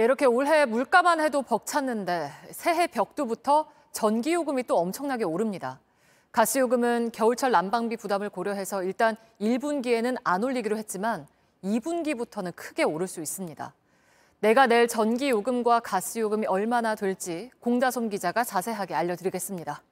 네, 이렇게 올해 물가만 해도 벅찼는데 새해 벽두부터 전기요금이 또 엄청나게 오릅니다. 가스요금은 겨울철 난방비 부담을 고려해서 일단 1분기에는 안 올리기로 했지만 2분기부터는 크게 오를 수 있습니다. 내가 낼 전기요금과 가스요금이 얼마나 될지 공다솜 기자가 자세하게 알려드리겠습니다.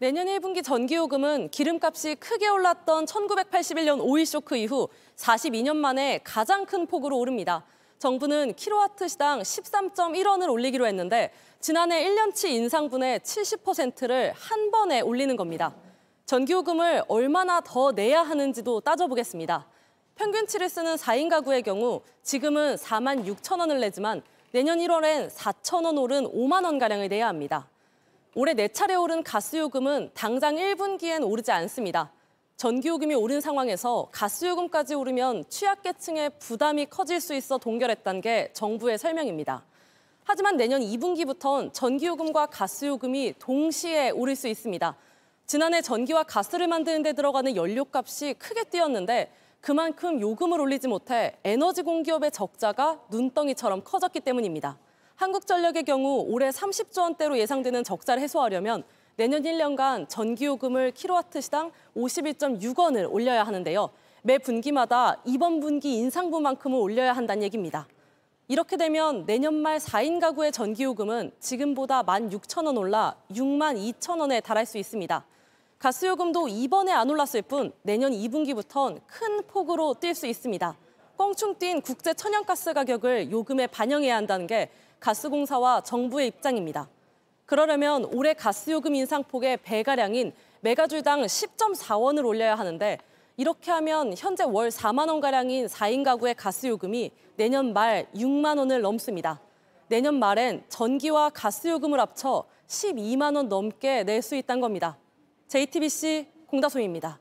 내년 1분기 전기요금은 기름값이 크게 올랐던 1981년 오일 쇼크 이후 42년 만에 가장 큰 폭으로 오릅니다. 정부는 킬로와트 시당 13.1원을 올리기로 했는데 지난해 1년치 인상분의 70%를 한 번에 올리는 겁니다. 전기요금을 얼마나 더 내야 하는지도 따져보겠습니다. 평균치를 쓰는 4인 가구의 경우 지금은 4만 6천 원을 내지만 내년 1월엔 4천 원 오른 5만 원가량을 내야 합니다. 올해 4차례 오른 가스요금은 당장 1분기엔 오르지 않습니다. 전기요금이 오른 상황에서 가스요금까지 오르면 취약계층의 부담이 커질 수 있어 동결했다는 게 정부의 설명입니다. 하지만 내년 2분기부터는 전기요금과 가스요금이 동시에 오를 수 있습니다. 지난해 전기와 가스를 만드는 데 들어가는 연료값이 크게 뛰었는데 그만큼 요금을 올리지 못해 에너지 공기업의 적자가 눈덩이처럼 커졌기 때문입니다. 한국전력의 경우 올해 30조 원대로 예상되는 적자를 해소하려면 내년 1년간 전기요금을 킬로와트시당 52.6원을 올려야 하는데요. 매 분기마다 이번 분기 인상분만큼을 올려야 한다는 얘기입니다. 이렇게 되면 내년 말 4인 가구의 전기요금은 지금보다 16,000원 올라 62,000원에 달할 수 있습니다. 가스요금도 이번에 안 올랐을 뿐 내년 2분기부터는큰 폭으로 뛸 수 있습니다. 껑충 뛴 국제 천연가스 가격을 요금에 반영해야 한다는 게 가스공사와 정부의 입장입니다. 그러려면 올해 가스요금 인상폭의 배가량인 메가주당 10.4원을 올려야 하는데 이렇게 하면 현재 월 4만 원가량인 4인 가구의 가스요금이 내년 말 6만 원을 넘습니다. 내년 말엔 전기와 가스요금을 합쳐 12만 원 넘게 낼 수 있다는 겁니다. JTBC 공다솜입니다.